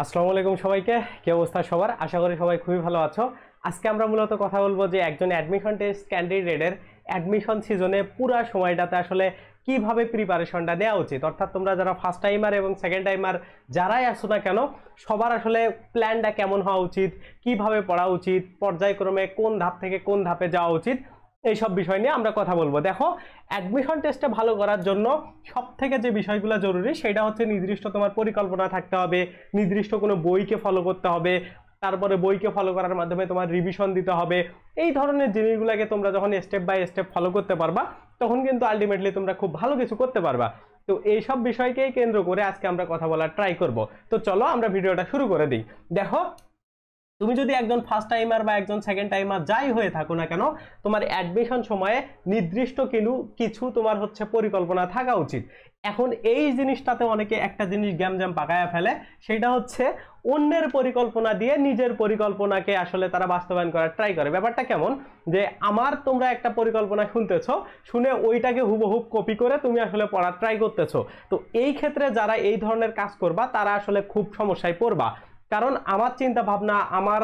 আসসালামু আলাইকুম সবাইকে কি অবস্থা সবার আশা করি সবাই খুবই ভালো আছো আজকে আমরা মূলত কথা বলবো যে একজন অ্যাডমিশন টেস্ট ক্যান্ডিডেটের অ্যাডমিশন সিজনে পুরো সময়টাতে আসলে কিভাবে প্রিপারেশনটা নেওয়া উচিত অর্থাৎ তোমরা যারা ফার্স্ট টাইমার এবং সেকেন্ড টাইমার যারাই আসো না কেন সবার আসলে প্ল্যানটা কেমন হওয়া উচিত কিভাবে পড়া উচিত পর্যায়ক্রমে কোন ধাপ থেকে কোন ধাপে যাওয়া উচিত এই সব বিষয় নিয়ে আমরা কথা বলবো দেখো অ্যাডমিশন টেস্টে ভালো করার জন্য সব থেকে যে বিষয়গুলো জরুরি সেটা হচ্ছে নির্দিষ্ট তোমার পরিকল্পনা থাকতে হবে নির্দিষ্ট কোনো বইকে ফলো করতে হবে তারপরে বইকে ফলো করার মাধ্যমে তোমার রিভিশন দিতে হবে এই ধরনের জিনিসগুলোকে তোমরা যখন স্টেপ বাই স্টেপ ফলো করতে পারবা তখন কিন্তু আলটিমেটলি তোমরা খুব ভালো কিছু করতে পারবা তো এইসব বিষয়কেই কেন্দ্র করে আজকে আমরা কথা বলার ট্রাই করব তো চলো আমরা ভিডিওটা শুরু করে দিই দেখো তুমি যদি একজন ফার্স্ট টাইমার বা একজন সেকেন্ড টাইমার যাই হয়ে থাকো না কেন তোমার অ্যাডমিশন সময়ে নির্দিষ্ট কিনু কিছু তোমার হচ্ছে পরিকল্পনা থাকা উচিত এখন এই জিনিসটাতে অনেকে একটা জিনিস গ্যাম জ্যাম পাকায়া ফেলে সেটা হচ্ছে অন্যের পরিকল্পনা দিয়ে নিজের পরিকল্পনাকে আসলে তারা বাস্তবায়ন করার ট্রাই করে ব্যাপারটা কেমন যে আমার তোমরা একটা পরিকল্পনা শুনতেছ শুনে ওইটাকে হুবহুব কপি করে তুমি আসলে পড়ার ট্রাই করতেছ তো এই ক্ষেত্রে যারা এই ধরনের কাজ করবা তারা আসলে খুব সমস্যায় পড়বা কারণ আমার চিন্তা ভাবনা আমার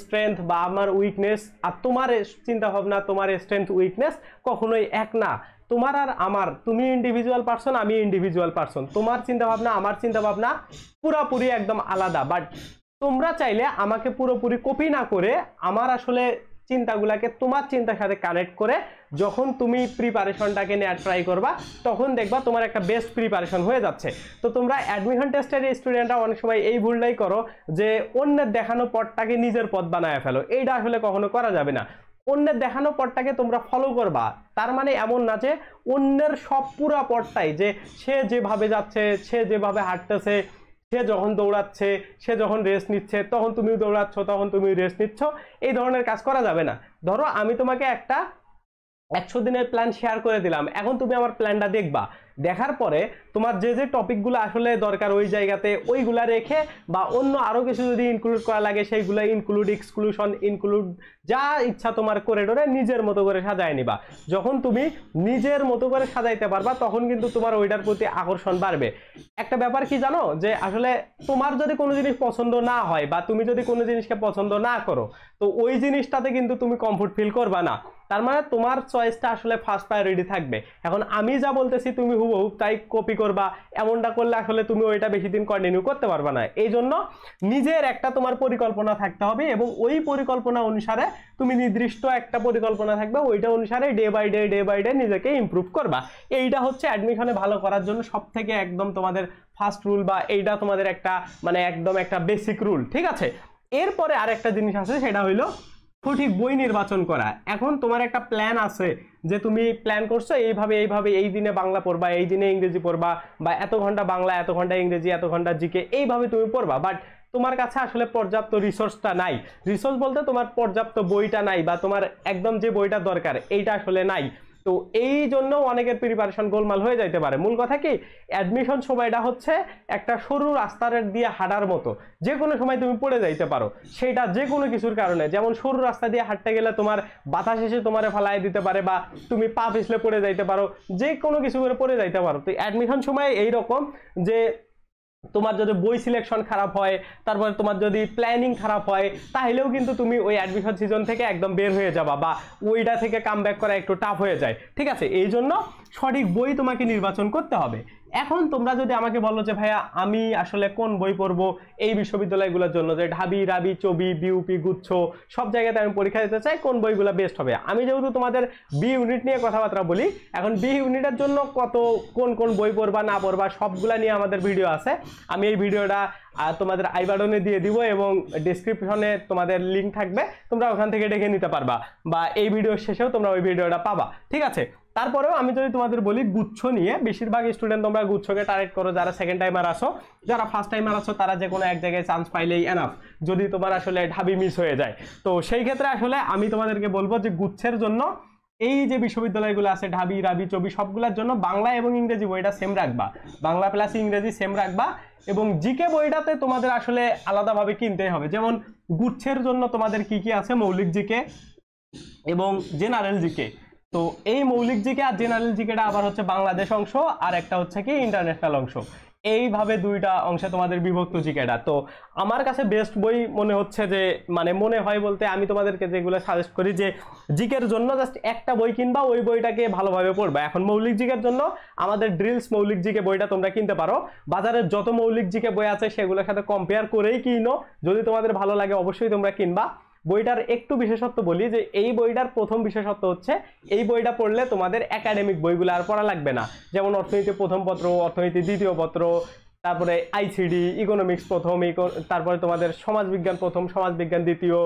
স্ট্রেংথ বা আমার উইকনেস আর তোমার চিন্তা ভাবনা তোমার স্ট্রেংথ উইকনেস কখনোই এক না তোমার আর আমার তুমি ইন্ডিভিজুয়াল পার্সন আমি ইন্ডিভিজুয়াল পার্সন তোমার চিন্তা ভাবনা আমার চিন্তা ভাবনা পুরোপুরি একদম আলাদা বাট তোমরা চাইলে আমাকে পুরোপুরি কপি না করে আমার আসলে চিন্তাগুলাকে তোমার চিন্তার সাথে কানেক্ট করে যখন তুমি প্রিপারেশনটাকে নেওয়ার ট্রাই করবা তখন দেখবা তোমার একটা বেস্ট প্রিপারেশন হয়ে যাচ্ছে তো তোমরা অ্যাডমিশন টেস্টের স্টুডেন্টরা অনেক সময় এই ভুলটাই করো যে অন্যের দেখানো পথটাকে নিজের পথ বানায় ফেলো এইটা আসলে কখনো করা যাবে না অন্যের দেখানো পথটাকে তোমরা ফলো করবা তার মানে এমন না যে অন্যের সব পুরা পথটাই যে সে যেভাবে যাচ্ছে সে যেভাবে হাঁটতেছে সে যখন দৌড়াচ্ছে সে যখন রেস্ট নিচ্ছে তখন তুমিও দৌড়াচ্ছ তখন তুমি রেস্ট নিচ্ছ এই ধরনের কাজ করা যাবে না ধরো আমি তোমাকে একটা একশো দিনের প্ল্যান শেয়ার করে দিলাম এখন তুমি আমার প্ল্যানটা দেখবা দেখার পরে তোমার যে যে টপিকগুলো আসলে দরকার ওই জায়গাতে ওইগুলা রেখে বা অন্য আরও কিছু যদি ইনক্লুড করা লাগে সেইগুলো ইনক্লুড এক্সক্লুশন ইনক্লুড যা ইচ্ছা তোমার করে করিডোরে নিজের মতো করে সাজায় নিবা যখন তুমি নিজের মতো করে সাজাইতে পারবা তখন কিন্তু তোমার ওইটার প্রতি আকর্ষণ বাড়বে একটা ব্যাপার কি জানো যে আসলে তোমার যদি কোনো জিনিস পছন্দ না হয় বা তুমি যদি কোনো জিনিসকে পছন্দ না করো তো ওই জিনিসটাতে কিন্তু তুমি কমফোর্ট ফিল করবা না তার মানে তোমার চয়েসটা আসলে ফার্স্ট প্রায়োরিটি থাকবে এখন আমি যা বলতেছি তুমি হুবহু তাই কপি করবা এমনটা করলে আসলে তুমি ওইটা বেশি দিন কন্টিনিউ করতে পারবে না এই জন্য নিজের একটা তোমার পরিকল্পনা থাকতে হবে এবং ওই পরিকল্পনা অনুসারে তুমি নির্দিষ্ট একটা পরিকল্পনা থাকবে ওইটা অনুসারে day by day day by day নিজেকে ইম্প্রুভ করবা এইটা হচ্ছে অ্যাডমিশনে ভালো করার জন্য সব থেকে একদম তোমাদের ফার্স্ট রুল বা এইটা তোমাদের একটা মানে একদম একটা বেসিক রুল ঠিক আছে এরপরে আর একটা জিনিস আছে সেটা হইলো সঠিক বই নির্বাচন করা এখন তোমার একটা প্ল্যান আছে যে তুমি প্ল্যান করছো এইভাবে এইভাবে এই দিনে বাংলা পড়বা এই দিনে ইংরেজি পড়বা বা এত ঘন্টা বাংলা এত ঘন্টা ইংরেজি এত ঘন্টা জিকে এইভাবে তুমি পড়বা বাট তোমার কাছে আসলে পর্যাপ্ত রিসোর্সটা নাই রিসোর্স বলতে তোমার পর্যাপ্ত বইটা নাই বা তোমার একদম যে বইটা দরকার এইটা আসলে নাই তো এই জন্য অনেকের প্রিপারেশন গোলমাল হয়ে যাইতে পারে মূল কথা কি অ্যাডমিশন সময়টা হচ্ছে একটা সরু রাস্তার দিয়ে হাঁটার মতো যে কোনো সময় তুমি পড়ে যাইতে পারো সেটা যে কোনো কিছুর কারণে যেমন সরু রাস্তা দিয়ে হাঁটতে গেলে তোমার বাতাস এসে তোমার ফেলায় দিতে পারে বা তুমি পা পিছলে পড়ে যাইতে পারো যে কোনো কিছু করে পড়ে যাইতে পারো তো অ্যাডমিশন সময় এই রকম যে তোমার যদি বই সিলেকশন খারাপ হয় তারপরে তোমার যদি প্ল্যানিং খারাপ হয় তাহলেও কিন্তু তুমি ওই অ্যাডমিশন সিজন থেকে একদম বের হয়ে যাবা বা ওইটা থেকে কাম করা একটু টাফ হয়ে যায় ঠিক আছে এই জন্য সঠিক বই তোমাকে নির্বাচন করতে হবে এখন তোমরা যদি আমাকে বলো যে ভাইয়া আমি আসলে কোন বই পড়বো এই বিশ্ববিদ্যালয়গুলোর জন্য যে ঢাবি রাবি চবি বিউপি গুচ্ছ সব জায়গাতে আমি পরীক্ষা দিতে চাই কোন বইগুলো বেস্ট হবে আমি যেহেতু তোমাদের বি ইউনিট নিয়ে কথাবার্তা বলি এখন বি ইউনিটের জন্য কত কোন কোন বই পড়বা না পড়বা সবগুলা নিয়ে আমাদের ভিডিও আছে আমি এই ভিডিওটা তোমাদের আইবাডনে দিয়ে দিব এবং ডিসক্রিপশনে তোমাদের লিঙ্ক থাকবে তোমরা ওখান থেকে ডেকে নিতে পারবা বা এই ভিডিওর শেষেও তোমরা ওই ভিডিওটা পাবা ঠিক আছে তারপরেও আমি যদি তোমাদের বলি গুচ্ছ নিয়ে বেশিরভাগ স্টুডেন্ট তোমরা গুচ্ছকে টার্গেট করো যারা সেকেন্ড টাইমার আসো যারা ফার্স্ট টাইমার আসো তারা যে কোনো এক জায়গায় চান্স পাইলেই এনাফ যদি তোমার আসলে ঢাবি মিস হয়ে যায় তো সেই ক্ষেত্রে আসলে আমি তোমাদেরকে বলবো যে গুচ্ছের জন্য এই যে বিশ্ববিদ্যালয়গুলো আছে ঢাবি রাবি চবি সবগুলোর জন্য বাংলা এবং ইংরেজি বইটা সেম রাখবা বাংলা প্লাস ইংরেজি সেম রাখবা এবং জিকে বইটাতে তোমাদের আসলে আলাদাভাবে কিনতে হবে যেমন গুচ্ছের জন্য তোমাদের কি কি আছে মৌলিক জিকে এবং জেনারেল জিকে তো এই মৌলিক জিকে আর জেনারেল জিকেটা আবার হচ্ছে বাংলাদেশ অংশ আর একটা হচ্ছে কি ইন্টারন্যাশনাল অংশ এইভাবে দুইটা অংশে তোমাদের বিভক্ত জিকেটা তো আমার কাছে বেস্ট বই মনে হচ্ছে যে মানে মনে হয় বলতে আমি তোমাদেরকে যেগুলো সাজেস্ট করি যে জিকের জন্য জাস্ট একটা বই কিনবা ওই বইটাকে ভালোভাবে পড়বা এখন মৌলিক জিকের জন্য আমাদের ড্রিলস মৌলিক জিকে বইটা তোমরা কিনতে পারো বাজারের যত মৌলিক জিকে বই আছে সেগুলোর সাথে কম্পেয়ার করেই কিনো যদি তোমাদের ভালো লাগে অবশ্যই তোমরা কিনবা বইটার একটু বিশেষত্ব বলি যে এই বইটার প্রথম বিশেষত্ব হচ্ছে এই বইটা পড়লে তোমাদের একাডেমিক বইগুলো আর পড়া লাগবে না যেমন অর্থনীতি প্রথম পত্র অর্থনীতি দ্বিতীয় পত্র তারপরে আইসিডি ইকোনমিক্স প্রথম তারপরে তোমাদের সমাজবিজ্ঞান প্রথম সমাজবিজ্ঞান দ্বিতীয়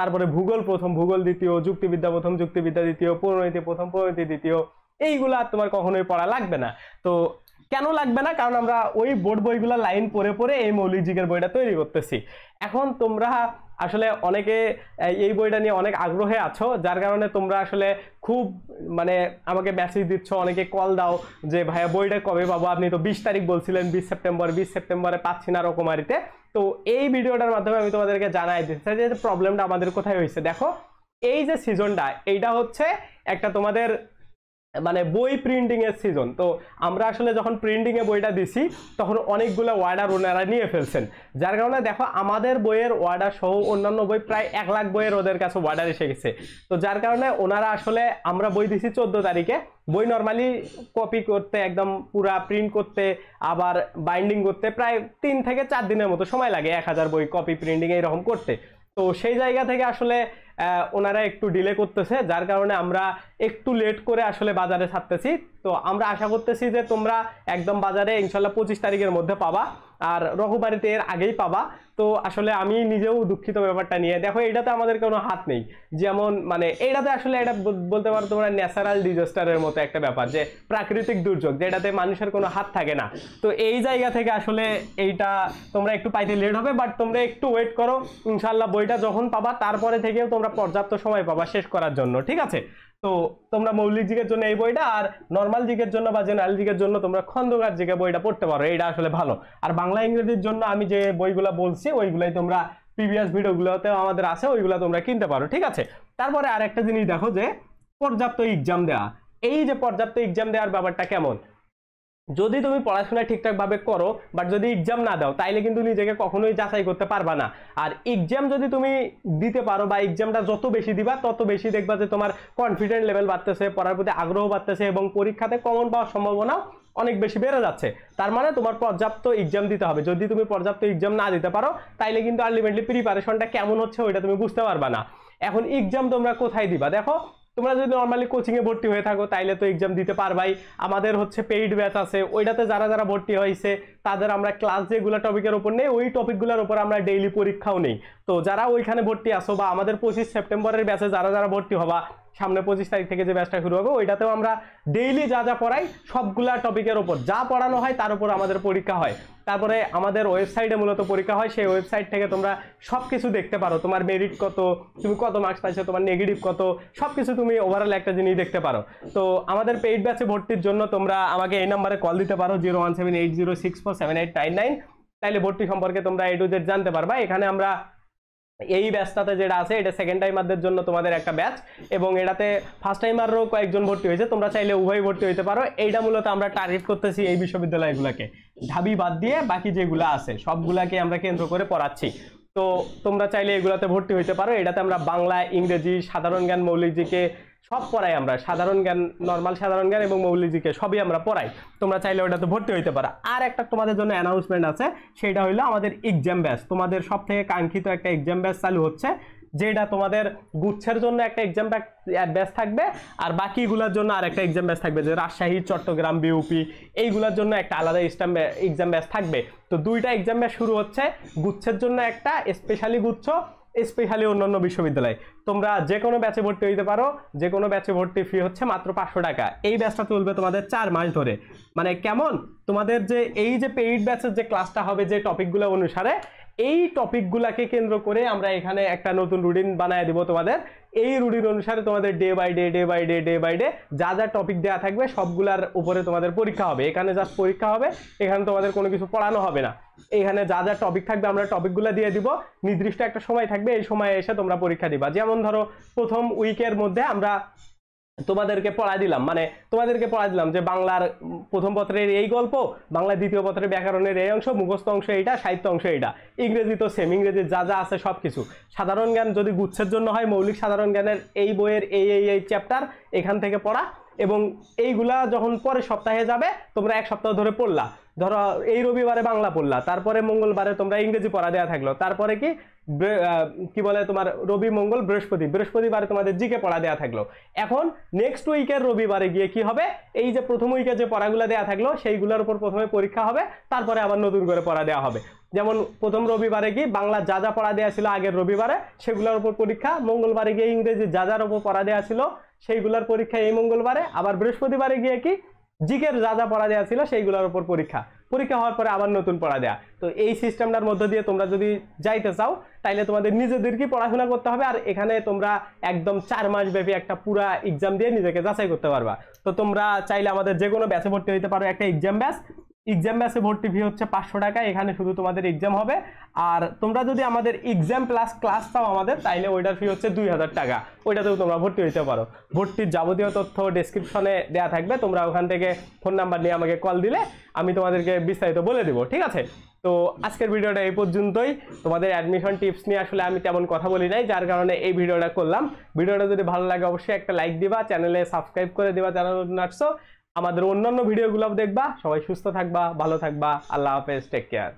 তারপরে ভূগোল প্রথম ভূগোল দ্বিতীয় যুক্তিবিদ্যা প্রথম যুক্তিবিদ্যা দ্বিতীয় পুরনীতি প্রথম পুরনীতি দ্বিতীয় এইগুলো আর তোমার কখনোই পড়া লাগবে না তো কেন লাগবে না কারণ আমরা ওই বোর্ড বইগুলো লাইন পড়ে পড়ে এই মৌলিক বইটা তৈরি করতেছি এখন তোমরা আসলে অনেকে এই বইটা নিয়ে অনেক আগ্রহে আছো যার কারণে তোমরা আসলে খুব মানে আমাকে মেসেজ দিচ্ছ অনেকে কল দাও যে ভাইয়া বইটা কবে পাবো আপনি তো বিশ তারিখ বলছিলেন বিশ সেপ্টেম্বর বিশ সেপ্টেম্বরে পাচ্ছি না রকমারিতে তো এই ভিডিওটার মাধ্যমে আমি তোমাদেরকে জানাই দিচ্ছি চাই যে প্রবলেমটা আমাদের কোথায় হয়েছে দেখো এই যে সিজনটা এইটা হচ্ছে একটা তোমাদের মানে বই প্রিন্টিংয়ের সিজন তো আমরা আসলে যখন প্রিন্টিংয়ে বইটা দিছি তখন অনেকগুলো ওয়ার্ডার ওনারা নিয়ে ফেলছেন যার কারণে দেখো আমাদের বইয়ের ওয়ার্ডার সহ অন্যান্য বই প্রায় এক লাখ বইয়ের ওদের কাছে ওয়ার্ডার এসে গেছে তো যার কারণে ওনারা আসলে আমরা বই দিছি চোদ্দো তারিখে বই নর্মালি কপি করতে একদম পুরা প্রিন্ট করতে আবার বাইন্ডিং করতে প্রায় তিন থেকে চার দিনের মতো সময় লাগে এক হাজার বই কপি প্রিন্টিং এইরকম করতে তো সেই জায়গা থেকে আসলে ওনারা একটু ডিলে করতেছে যার কারণে আমরা একটু লেট করে আসলে বাজারে ছাড়তেছি তো আমরা আশা করতেছি যে তোমরা একদম বাজারে ইনশাল্লাহ পঁচিশ তারিখের মধ্যে পাবা আর রঘুবাড়িতে এর আগেই পাবা তো আসলে আমি নিজেও দুঃখিত ব্যাপারটা নিয়ে দেখো এটাতে আমাদের কোনো হাত নেই যেমন মানে এটাতে আসলে এটা বলতে পারো তোমরা ন্যাচারাল ডিজাস্টারের মতো একটা ব্যাপার যে প্রাকৃতিক দুর্যোগ যেটাতে মানুষের কোনো হাত থাকে না তো এই জায়গা থেকে আসলে এইটা তোমরা একটু পাইতে লেট হবে বাট তোমরা একটু ওয়েট করো ইনশাল্লাহ বইটা যখন পাবা তারপরে থেকেও তোমরা পর্যাপ্ত সময় পাবা শেষ করার জন্য ঠিক আছে তো তোমরা মৌলিক জিগের জন্য এই বইটা আর নর্মাল জিগের জন্য বা জেনারেল জিগের জন্য তোমরা খন্দকার জিকে বইটা পড়তে পারো এটা আসলে ভালো আর বাংলা ইংরেজির জন্য আমি যে বইগুলো বলছি ওইগুলাই তোমরা প্রিভিয়াস ভিডিওগুলোতে আমাদের আছে ওইগুলো তোমরা কিনতে পারো ঠিক আছে তারপরে আর একটা জিনিস দেখো যে পর্যাপ্ত এক্সাম দেওয়া এই যে পর্যাপ্ত এক্সাম দেওয়ার ব্যাপারটা কেমন যদি তুমি পড়াশোনা ঠিকঠাকভাবে করো বাট যদি এক্সাম না দাও তাইলে কিন্তু নিজেকে কখনোই যাচাই করতে পারবা না আর এক্সাম যদি তুমি দিতে পারো বা এক্সামটা যত বেশি দিবা তত বেশি দেখবা যে তোমার কনফিডেন্ট লেভেল বাড়তেছে পড়ার প্রতি আগ্রহ বাড়তেছে এবং পরীক্ষাতে কমন পাওয়ার সম্ভাবনা অনেক বেশি বেড়ে যাচ্ছে তার মানে তোমার পর্যাপ্ত এক্সাম দিতে হবে যদি তুমি পর্যাপ্ত এক্সাম না দিতে পারো তাইলে কিন্তু আলটিমেটলি প্রিপারেশনটা কেমন হচ্ছে ওইটা তুমি বুঝতে পারবা না এখন এক্সাম তোমরা কোথায় দিবা দেখো তোমরা যদি নর্মালি কোচিংয়ে ভর্তি হয়ে থাকো তাইলে তো এক্সাম দিতে পারবাই আমাদের হচ্ছে পেইড ব্যাচ আছে ওইটাতে যারা যারা ভর্তি হয়েছে তাদের আমরা ক্লাস যেগুলো টপিকের ওপর নেই ওই টপিকগুলোর ওপর আমরা ডেইলি পরীক্ষাও নেই তো যারা ওইখানে ভর্তি আসো বা আমাদের পঁচিশ সেপ্টেম্বরের ব্যাচে যারা যারা ভর্তি হবা সামনে পঁচিশ তারিখ থেকে যে ব্যাচটা শুরু হবে ওইটাতেও আমরা ডেইলি যা যা পড়াই সবগুলা টপিকের ওপর যা পড়ানো হয় তার উপর আমাদের পরীক্ষা হয় তারপরে আমাদের ওয়েবসাইটে মূলত পরীক্ষা হয় সেই ওয়েবসাইট থেকে তোমরা সব কিছু দেখতে পারো তোমার মেরিট কত তুমি কত মার্কস পাইছো তোমার নেগেটিভ কত সব কিছু তুমি ওভারঅল একটা জিনিস দেখতে পারো তো আমাদের পেইড ব্যাচে ভর্তির জন্য তোমরা আমাকে এই নাম্বারে কল দিতে পারো zero one seven eight zero six four seven eight nine nine তাইলে ভর্তি সম্পর্কে তোমরা এ টু জেড জানতে পারবা এখানে আমরা এই ব্যাচটাতে যেটা আছে এটা সেকেন্ড টাইমারদের জন্য তোমাদের একটা ব্যাচ এবং এটাতে ফার্স্ট টাইমারও কয়েকজন ভর্তি হয়েছে তোমরা চাইলে উভয় ভর্তি হইতে পারো এইটা মূলত আমরা টার্গেট করতেছি এই বিশ্ববিদ্যালয়গুলোকে ঢাবি বাদ দিয়ে বাকি যেগুলো আছে সবগুলাকে আমরা কেন্দ্র করে পড়াচ্ছি তো তোমরা চাইলে এগুলাতে ভর্তি হইতে পারো এটাতে আমরা বাংলা ইংরেজি সাধারণ জ্ঞান মৌলিক জিকে সব পড়াই আমরা সাধারণ জ্ঞান নর্মাল সাধারণ জ্ঞান এবং মৌলিজিকে সবই আমরা পড়াই তোমরা চাইলে ওটাতে ভর্তি হইতে পারো আর একটা তোমাদের জন্য অ্যানাউন্সমেন্ট আছে সেটা হইলো আমাদের এক্সাম ব্যাচ তোমাদের সব থেকে কাঙ্ক্ষিত একটা এক্সাম ব্যাচ চালু হচ্ছে যেটা তোমাদের গুচ্ছের জন্য একটা এক্সাম ব্যাচ থাকবে আর বাকিগুলোর জন্য আর একটা এক্সাম ব্যাচ থাকবে যে রাজশাহী চট্টগ্রাম বিউপি এইগুলোর জন্য একটা আলাদা স্ট্যাম্প এক্সাম ব্যাচ থাকবে তো দুইটা এক্সাম ব্যাচ শুরু হচ্ছে গুচ্ছের জন্য একটা স্পেশালি গুচ্ছ স্পেশালি অন্যান্য বিশ্ববিদ্যালয় তোমরা যে কোনো ব্যাচে ভর্তি হইতে পারো যে কোনো ব্যাচে ভর্তি ফি হচ্ছে মাত্র পাঁচশো টাকা এই ব্যাচটা চলবে তোমাদের চার মাস ধরে মানে কেমন তোমাদের যে এই যে পেইড ব্যাচের যে ক্লাসটা হবে যে টপিকগুলো অনুসারে এই টপিকগুলাকে কেন্দ্র করে আমরা এখানে একটা নতুন রুটিন বানায় দেবো তোমাদের এই রুটিন অনুসারে তোমাদের day by day day by day day by day যা যা টপিক দেওয়া থাকবে সবগুলার উপরে তোমাদের পরীক্ষা হবে এখানে জাস্ট পরীক্ষা হবে এখানে তোমাদের কোনো কিছু পড়ানো হবে না এখানে যা যা টপিক থাকবে আমরা টপিকগুলো দিয়ে দিব নির্দিষ্ট একটা সময় থাকবে এই সময় এসে তোমরা পরীক্ষা দিবা যেমন ধরো প্রথম উইকের মধ্যে আমরা তোমাদেরকে পড়া দিলাম মানে তোমাদেরকে পড়া দিলাম যে বাংলার প্রথম পত্রের এই গল্প বাংলা দ্বিতীয় পত্রের ব্যাকরণের এই অংশ মুখস্থ অংশ এইটা সাহিত্য অংশ এইটা ইংরেজি তো সেম ইংরেজি যা যা আছে সব কিছু সাধারণ জ্ঞান যদি গুচ্ছের জন্য হয় মৌলিক সাধারণ জ্ঞানের এই বইয়ের এই এই এই চ্যাপ্টার এখান থেকে পড়া এবং এইগুলা যখন পরে সপ্তাহে যাবে তোমরা এক সপ্তাহ ধরে পড়লা ধরো এই রবিবারে বাংলা পড়লা তারপরে মঙ্গলবারে তোমরা ইংরেজি পড়া দেওয়া থাকলো তারপরে কি কি বলে তোমার রবি মঙ্গল বৃহস্পতি বৃহস্পতিবারে তোমাদের জিকে পড়া দেয়া থাকলো এখন নেক্সট উইকের রবিবারে গিয়ে কি হবে এই যে প্রথম উইকে যে পড়াগুলো দেয়া থাকলো সেইগুলোর উপর প্রথমে পরীক্ষা হবে তারপরে আবার নতুন করে পড়া দেওয়া হবে যেমন প্রথম রবিবারে কি বাংলা যা যা পড়া দেওয়া ছিল আগের রবিবারে সেগুলোর উপর পরীক্ষা মঙ্গলবারে গিয়ে ইংরেজি যা যার উপর পড়া দেওয়া ছিল সেইগুলোর পরীক্ষা এই মঙ্গলবারে আবার বৃহস্পতিবারে গিয়ে কি জিকের যা যা পড়া দেওয়া ছিল সেইগুলোর উপর পরীক্ষা পরীক্ষা হওয়ার পরে আবার নতুন পড়া দেয়া তো এই সিস্টেমটার মধ্য দিয়ে তোমরা যদি যাইতে চাও তাইলে তোমাদের নিজেদেরকেই পড়াশোনা করতে হবে আর এখানে তোমরা একদম চার মাস ব্যাপী একটা পুরা এক্সাম দিয়ে নিজেকে যাচাই করতে পারবা তো তোমরা চাইলে আমাদের যে কোনো ব্যাচে ভর্তি হইতে পারো একটা এক্সাম ব্যাচ এক্সাম ব্যাচে ভর্তি ফি হচ্ছে পাঁচশো টাকা এখানে শুধু তোমাদের এক্সাম হবে আর তোমরা যদি আমাদের এক্সাম প্লাস ক্লাস পাও আমাদের তাইলে ওইটার ফি হচ্ছে দুই হাজার টাকা ওইটাতেও তোমরা ভর্তি হইতে পারো ভর্তির যাবতীয় তথ্য ডেসক্রিপশনে দেওয়া থাকবে তোমরা ওখান থেকে ফোন নাম্বার নিয়ে আমাকে কল দিলে আমি তোমাদেরকে বিস্তারিত বলে দেবো ঠিক আছে তো আজকের ভিডিওটা এই পর্যন্তই তোমাদের অ্যাডমিশন টিপস নিয়ে আসলে আমি তেমন কথা বলি নাই যার কারণে এই ভিডিওটা করলাম ভিডিওটা যদি ভালো লাগে অবশ্যই একটা লাইক দিবা চ্যানেলে সাবস্ক্রাইব করে দিবা যারা নতুন আসছো আমাদের অন্যান্য ভিডিওগুলো দেখবা সবাই সুস্থ থাকবা ভালো থাকবা আল্লাহ হাফেজ টেক কেয়ার